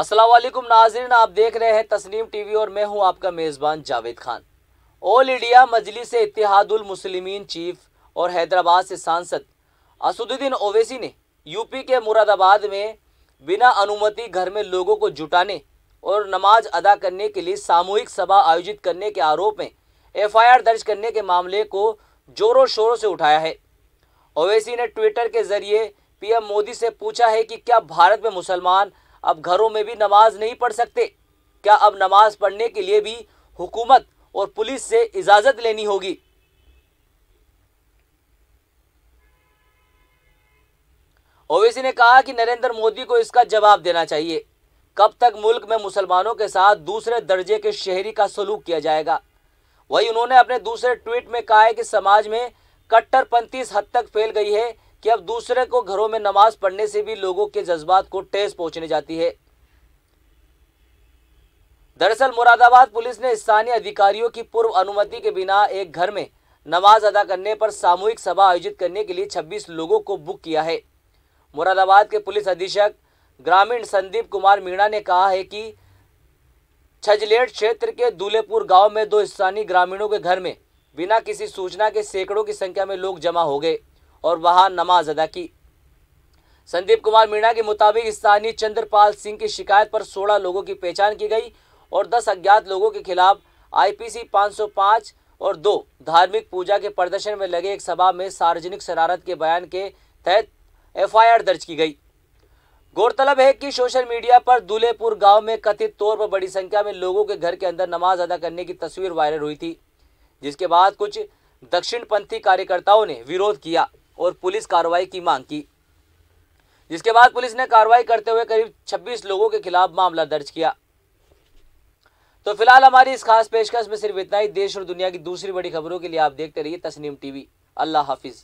असलम नाजरन आप देख रहे हैं तस्नीम टीवी और मैं हूं आपका मेज़बान Javed Khan all India Majlis Ittehadul Muslimeen chief और हैदराबाद से सांसद असदुद्दीन ओवैसी ने यूपी के मुरादाबाद में बिना अनुमति घर में लोगों को जुटाने और नमाज अदा करने के लिए सामूहिक सभा आयोजित करने के आरोप में एफआईआर दर्ज करने के मामले को जोरों शोरों से उठाया है ओवैसी ने ट्विटर के जरिए पीएम मोदी से पूछा है कि क्या भारत में मुसलमान अब घरों में भी नमाज नहीं पढ़ सकते क्या अब नमाज पढ़ने के लिए भी हुकूमत और पुलिस से इजाज़त लेनी होगी ओवैसी ने कहा कि नरेंद्र मोदी को इसका जवाब देना चाहिए कब तक मुल्क में मुसलमानों के साथ दूसरे दर्जे के शहरी का सलूक किया जाएगा वही उन्होंने अपने दूसरे ट्वीट में कहा है कि समाज में कट्टरपंथी हद तक फैल गई है कि अब दूसरे को घरों में नमाज पढ़ने से भी लोगों के जज्बात को ठेस पहुंचने जाती है दरअसल मुरादाबाद पुलिस ने स्थानीय अधिकारियों की पूर्व अनुमति के बिना एक घर में नमाज अदा करने पर सामूहिक सभा आयोजित करने के लिए 26 लोगों को बुक किया है मुरादाबाद के पुलिस अधीक्षक ग्रामीण संदीप कुमार मीणा ने कहा है कि छजलेट क्षेत्र के दूलेपुर गांव में दो स्थानीय ग्रामीणों के घर में बिना किसी सूचना के सैकड़ों की संख्या में लोग जमा हो गए और वहां नमाज अदा की संदीप कुमार मीणा के मुताबिक स्थानीय चंद्रपाल सिंह की शिकायत पर 16 लोगों की पहचान की गई और 10 अज्ञात लोगों के खिलाफ आईपीसी 505 और दो धार्मिक पूजा के प्रदर्शन में लगे एक सभा में सार्वजनिक शरारत के बयान के तहत एफआईआर दर्ज की गई गौरतलब है कि सोशल मीडिया पर दूल्हेपुर गांव में कथित तौर पर बड़ी संख्या में लोगों के घर के अंदर नमाज अदा करने की तस्वीर वायरल हुई थी जिसके बाद कुछ दक्षिणपंथी कार्यकर्ताओं ने विरोध किया और पुलिस कार्रवाई की मांग की जिसके बाद पुलिस ने कार्रवाई करते हुए करीब 26 लोगों के खिलाफ मामला दर्ज किया तो फिलहाल हमारी इस खास पेशकश में सिर्फ इतना ही देश और दुनिया की दूसरी बड़ी खबरों के लिए आप देखते रहिए तस्नीम टीवी अल्लाह हाफिज़